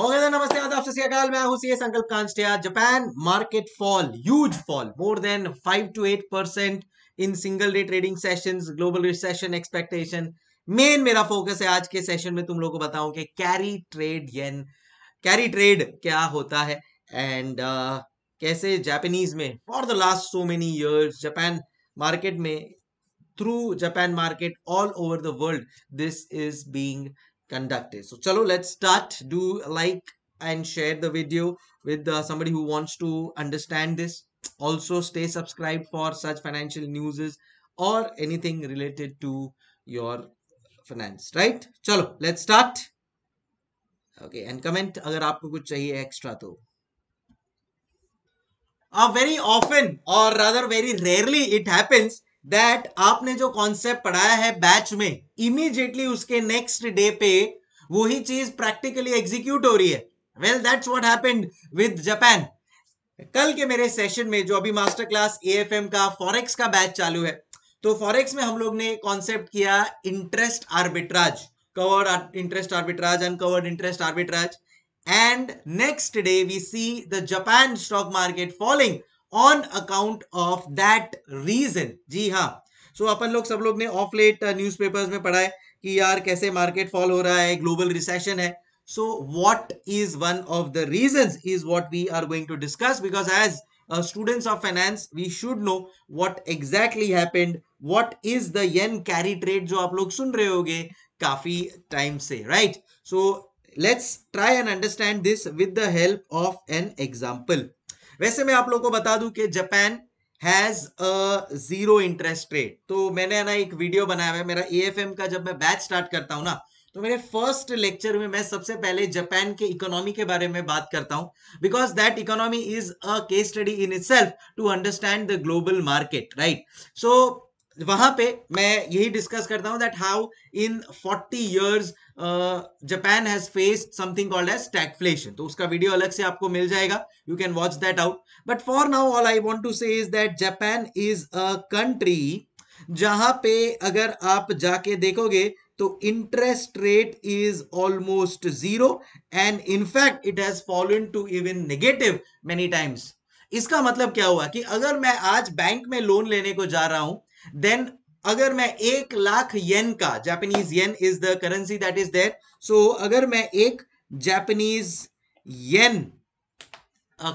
Okay नमस्ते आदाब सत्याकाल मैं हूं CA Sankalp Kanodia Japan market fall huge fall more than 5 to 8 percent in single day trading sessions global recession expectation main मेरा focus है आज के सेशन में तुम लोगों को बताऊं कि carry trade yen carry trade क्या होता है एंड uh, कैसे जापानीज में for the last so many years Japan market में through Japan market all over the world. This is being conducted so chalo let's start do like and share the video with uh, somebody who wants to understand this also stay subscribed for such financial news or anything related to your finance right chalo let's start okay and comment agar aapko kuch chahiye extra to uh, very often or rather very rarely it happens that आपने जो concept पढ़ाया है batch में immediately उसके next day पे वही चीज practically execute हो रही है well that's what happened with Japan कल के मेरे सेशन में जो अभी मास्टर क्लास एएफएम का फॉरेक्स का बैच चालू है तो फॉरेक्स में हम लोग ने कॉन्सेप्ट किया interest arbitrage covered interest arbitrage uncovered interest arbitrage and next day we see the Japan stock market following on account of that reason जी हाँ सो so, अपन लोग सब लोग ने ऑफ लेट न्यूज में पढ़ा है कि यार कैसे मार्केट फॉल हो रहा है ग्लोबल रिसेशन है so what is one of the reason is what we are going to discuss because as students of finance we should know what exactly happened what is the yen carry trade जो आप लोग सुन रहे हो गे काफी time से right so let's try and understand this with the help of an example वैसे मैं आप लोगों को बता दूं कि Japan has a zero interest rate तो मैंने ना एक वीडियो बनाया हुआ है मेरा एएफएम का जब मैं बैच स्टार्ट करता हूं ना तो मेरे फर्स्ट लेक्चर में मैं सबसे पहले जापान के इकोनॉमी के बारे में बात करता हूं because that economy is a case study in it to understand the global market right so वहां पे मैं यही डिस्कस करता हूं that how in 40 years Japan has faced something called as stagflation तो उसका वीडियो अलग से आपको मिल जाएगा you can watch that out but for now all I want to say is that Japan is a country जहां पे अगर आप जाके देखोगे तो interest rate is almost zero and in fact it has fallen to even negative many times इसका मतलब क्या हुआ कि अगर मैं आज बैंक में लोन लेने को जा रहा हूं देन अगर मैं एक लाख येन का Japanese yen is the currency that is there so अगर मैं एक जापानीज येन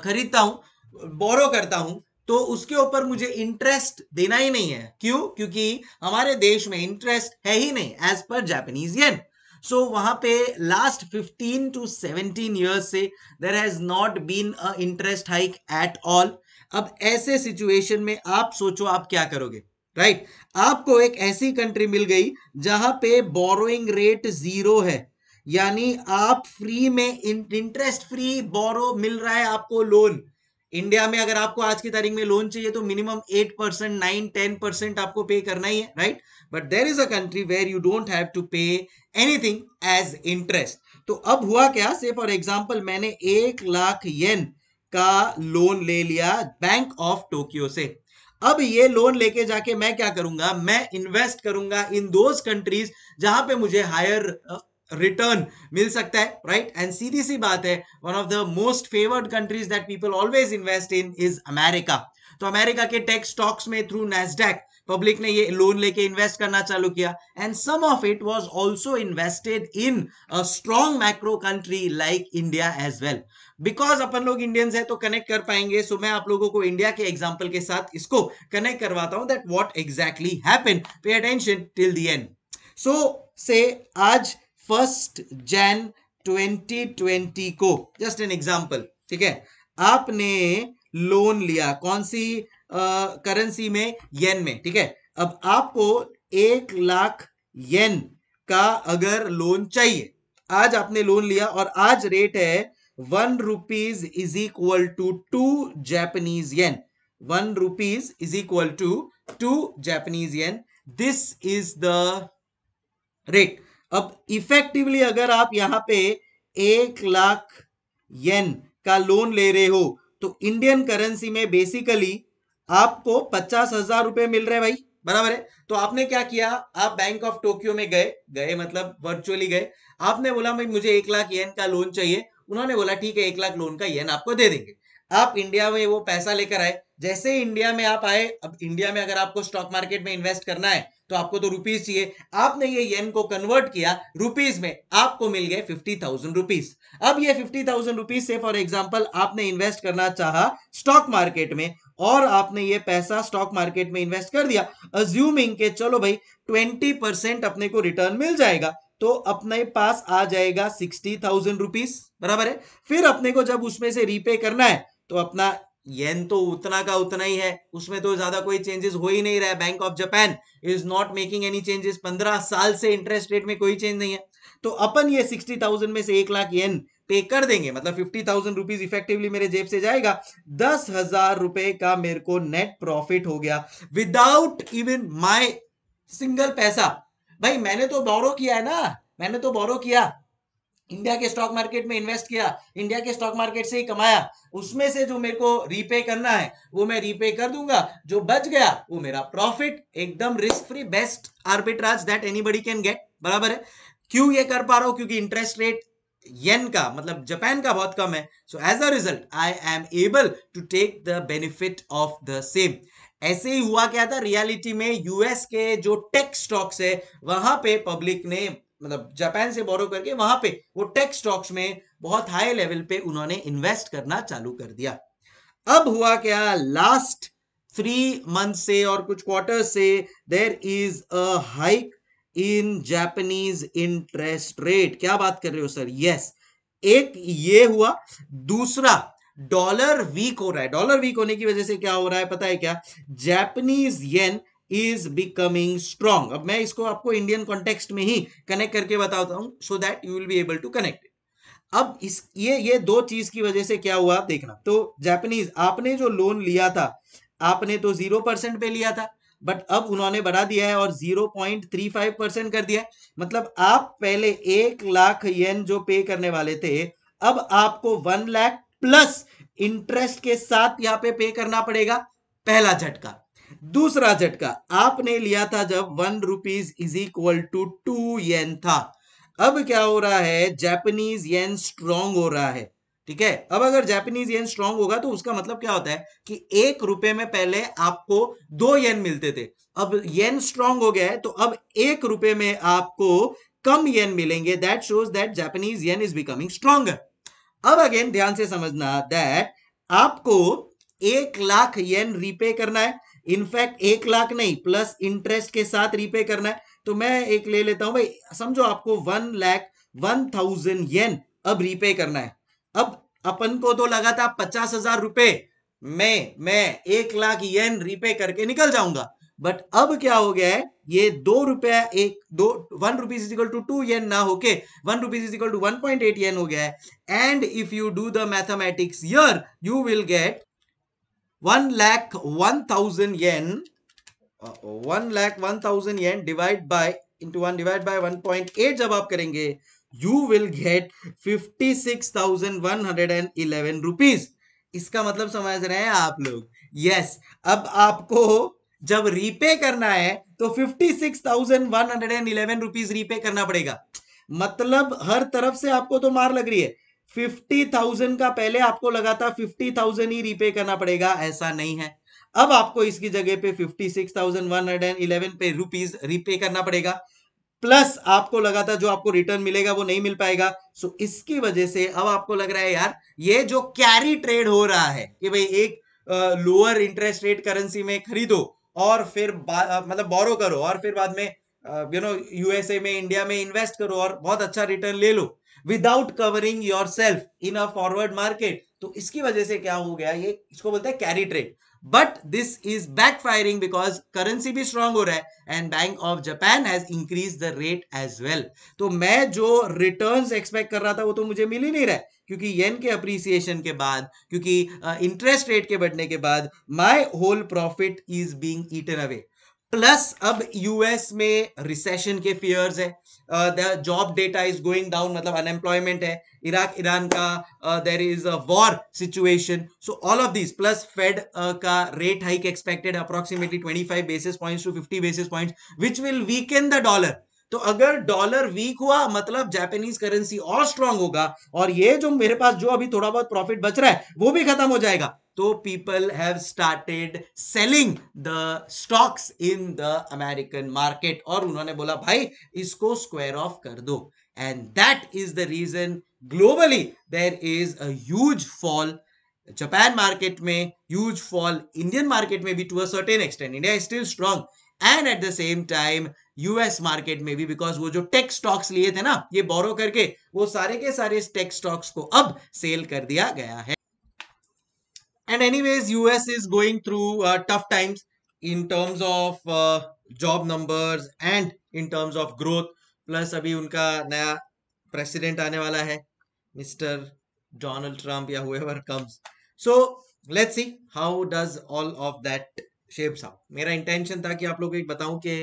खरीदता हूं बोरो करता हूं तो उसके ऊपर मुझे इंटरेस्ट देना ही नहीं है क्यों क्योंकि हमारे देश में इंटरेस्ट है ही नहीं एज पर जापानीज येन सो वहां पे लास्ट 15 टू 17 इयर्स से there has not been a interest hike at all अब ऐसे सिचुएशन में आप सोचो आप क्या करोगे राइट आपको एक ऐसी कंट्री मिल गई जहां पे बोरोइंग रेट जीरो है यानी आप फ्री में इंटरेस्ट फ्री बोरो मिल रहा है आपको लोन इंडिया में अगर आपको आज की तारीख में लोन चाहिए तो minimum eight percent nine ten percent आपको पे करना ही है right but there is a country where you don't have to pay anything as interest तो अब हुआ क्या से फॉर एग्जाम्पल मैंने एक लाख येन का लोन ले लिया बैंक ऑफ टोक्यो से अब ये लोन लेके जाके मैं क्या करूंगा मैं इन्वेस्ट करूंगा इन दोज कंट्रीज जहां पे मुझे हायर रिटर्न uh, मिल सकता है राइट एंड सीधी सी बात है one of the most favoured countries that people always invest in is America तो अमेरिका के टेक स्टॉक्स में थ्रू नेस्डेक पब्लिक ने ये लोन लेके इन्वेस्ट करना चालू किया and some of it was also invested in a strong macro country like India as well because अपन लोग इंडियंस है तो कनेक्ट कर पाएंगे सो so मैं आप लोगों को इंडिया के एग्जाम्पल के साथ इसको कनेक्ट करवाता हूं that what exactly happen pay attention till the end सो so say first Jan twenty को जस्ट एन एग्जाम्पल ठीक है आपने लोन लिया कौन सी करेंसी में येन में ठीक है अब आपको एक लाख येन का अगर लोन चाहिए आज आपने लोन लिया और आज रेट है one rupees is equal to two Japanese yen one rupees is equal to two Japanese yen this is the rate अब इफेक्टिवली अगर आप यहां पे एक लाख येन का लोन ले रहे हो तो इंडियन करेंसी में बेसिकली आपको पचास हजार रुपए मिल रहे भाई बराबर है तो आपने क्या किया आप बैंक ऑफ टोक्यो में गए गए मतलब वर्चुअली गए आपने बोला भाई मुझे एक लाख येन का लोन चाहिए उन्होंने बोला ठीक है एक लाख लोन का येन आपको दे देंगे आप इंडिया में वो पैसा लेकर आए जैसे इंडिया में आप आए अब इंडिया में अगर आपको स्टॉक मार्केट में इन्वेस्ट करना है तो आपको तो रुपीज चाहिए आपने ये येन को कन्वर्ट किया रुपीज में आपको मिल गए फिफ्टी थाउजेंड रुपीज अब ये फिफ्टी थाउजेंड रुपीज से फॉर एग्जांपल आपने इन्वेस्ट करना चाहा स्टॉक मार्केट में और आपने ये पैसा स्टॉक मार्केट में इन्वेस्ट कर दिया अज्यूमिंग के चलो भाई ट्वेंटी परसेंट अपने को रिटर्न मिल जाएगा तो अपने पास आ जाएगा सिक्सटी थाउजेंड रुपीज बराबर है फिर अपने को जब उसमें से रीपे करना है तो अपना येन तो उतना का उतना ही है उसमें तो ज्यादा कोई चेंजेस हो ही नहीं रहा है bank of Japan is not making any changes पंद्रह साल से इंटरेस्ट रेट में कोई चेंज नहीं है तो अपन ये सिक्सटी थाउजेंड में से एक लाख येन पे कर देंगे मतलब फिफ्टी थाउजेंड रुपीज इफेक्टिवली मेरे जेब से जाएगा दस हजार रुपए का मेरे को नेट प्रॉफिट हो गया विदाउट इवन माई सिंगल पैसा भाई मैंने तो बोरो किया है ना मैंने तो बोरो किया इंडिया के स्टॉक मार्केट में इन्वेस्ट किया इंडिया के स्टॉक मार्केट से ही कमाया उसमें से जो मेरे को रीपे करना है वो मैं रीपे कर दूंगा जो बच गया वो मेरा प्रॉफिट एकदम risk free best arbitrage that anybody can get बराबर है क्यों ये कर पा रहा हूं क्योंकि इंटरेस्ट रेट येन का मतलब जापान का बहुत कम है so as a result I am able to take the benefit of the same ऐसे ही हुआ क्या था रियलिटी में यूएस के जो टेक स्टॉक्स है वहां पे पब्लिक ने मतलब जापान से बोरो करके वहां पे वो टेक स्टॉक्स में बहुत हाई लेवल पे उन्होंने इन्वेस्ट करना चालू कर दिया अब हुआ क्या लास्ट थ्री मंथ से और कुछ क्वार्टर से there is a hike in Japanese interest rate क्या बात कर रहे हो सर यस एक ये हुआ दूसरा डॉलर वीक हो रहा है डॉलर वीक होने की वजह से क्या हो रहा है पता है क्या Japanese yen is becoming strong अब मैं इसको आपको इंडियन कॉन्टेक्स्ट में ही कनेक्ट करके बताता हूं so that you will be able to connect अब इस ये ये दो चीज की वजह से क्या हुआ आप देखना तो जापानीज आपने जो लोन लिया था आपने तो जीरो परसेंट पे लिया था बट अब उन्होंने बढ़ा दिया है और zero point three five percent कर दिया है मतलब आप पहले एक लाख येन जो पे करने वाले थे अब आपको वन लाख प्लस इंटरेस्ट के साथ यहाँ पे पे करना पड़ेगा पहला झटका दूसरा झटका आपने लिया था जब one rupees is equal to two yen था अब क्या हो रहा है जैपनीज येन स्ट्रांग हो रहा है ठीक है अब अगर जैपनीज येन स्ट्रांग होगा तो उसका मतलब क्या होता है कि एक रुपए में पहले आपको दो येन मिलते थे अब येन स्ट्रांग हो गया है तो अब एक रुपए में आपको कम येन मिलेंगे that shows that Japanese yen is becoming strong अब अगेन ध्यान से समझना दैट आपको एक लाख येन रिपे करना है इनफैक्ट एक लाख नहीं प्लस इंटरेस्ट के साथ रीपे करना है तो मैं एक ले लेता हूं भाई समझो आपको one lakh one thousand yen अब रीपे करना है अब अपन को तो लगा था पचास हजार रुपए में मैं एक लाख येन रीपे करके निकल जाऊंगा बट अब क्या हो गया है ये दो रुपया एक दो one rupees is equal to two yen ना होके one rupees is to one point eight yen हो गया है and if you do the mathematics yeah you will get one lakh one thousand yen uh, one lakh one thousand yen divide by into one divide by one point eight जब आप करेंगे you will get fifty six thousand one hundred and eleven rupees इसका मतलब समझ रहे हैं आप लोग यस yes, अब आपको जब रीपे करना है तो fifty six thousand one hundred and eleven rupees repay करना पड़ेगा मतलब हर तरफ से आपको तो मार लग रही है फिफ्टी थाउजेंड का पहले आपको लगा था फिफ्टी थाउजेंड ही रीपे करना पड़ेगा ऐसा नहीं है अब आपको इसकी जगह पे fifty six thousand one hundred and eleven pay rupees repay करना पड़ेगा प्लस आपको लगा था जो आपको रिटर्न मिलेगा वो नहीं मिल पाएगा सो इसकी वजह से अब आपको लग रहा है यार ये जो कैरी ट्रेड हो रहा है कि भाई एक लोअर इंटरेस्ट रेट करेंसी में खरीदो और फिर मतलब बोरो करो और फिर बाद में यू नो यूएसए में इंडिया में इन्वेस्ट करो और बहुत अच्छा रिटर्न ले लो without covering yourself in a forward market तो इसकी वजह से क्या हो गया ये इसको बोलते हैं carry trade but this is backfiring because currency भी स्ट्रांग हो रहा है and bank of Japan has increase the rate as well तो मैं जो रिटर्न एक्सपेक्ट कर रहा था वो तो मुझे मिल ही नहीं रहा है क्योंकि येन के अप्रिसिएशन के बाद क्योंकि इंटरेस्ट uh, रेट के बढ़ने के बाद my whole profit is being eaten away plus अब यूएस में रिसेशन के फियर्स uh, मतलब है job data is going down मतलब अनएम्प्लॉयमेंट है इराक ईरान का there is a war situation so all of this plus Fed का rate hike expected approximately five basis point to fifty basis point which will weaken the dollar तो अगर dollar week हुआ मतलब Japanese currency और strong होगा और ये जो मेरे पास जो अभी थोड़ा बहुत प्रॉफिट बच रहा है वो भी खत्म हो जाएगा तो people have started selling the stocks in the American market और उन्होंने बोला भाई इसको स्क्वायर ऑफ कर दो and that is the reason globally there is a fall Japan market में ह्यूज फॉल इंडियन मार्केट में भी to a certain extend India is still strong and at the same time US market में भी because वो जो tech stocks लिए थे ना ये बोरो करके वो सारे के सारे टेक स्टॉक्स को अब सेल कर दिया गया है and anyways US is going through tough times in terms of job numbers and in terms of growth plus अभी उनका नया प्रेसिडेंट आने वाला है मिस्टर डोनाल्ड ट्रंप या whoever comes so let's see how does all of that shapes out मेरा intention था कि आप लोग एक बताऊं कि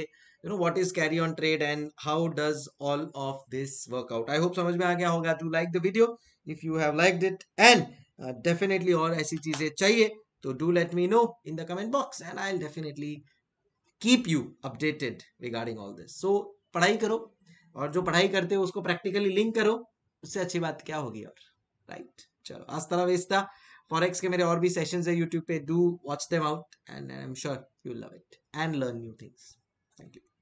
you know what is carry on trade and how does all of this work out I hope समझ में आ गया होगा to like the video if you have liked it and definitely और ऐसी चीजें चाहिए तो do let me know in the comment box and I definitely keep you updated regarding all this so पढ़ाई करो और जो पढ़ाई करते हो उसको प्रैक्टिकली लिंक करो उससे अच्छी बात क्या होगी और राइट चलो आज तरह वेस्ता फॉरेक्स के मेरे और भी सेशन है यूट्यूब पे do watch them out and I am sure you love it and learn new things thank you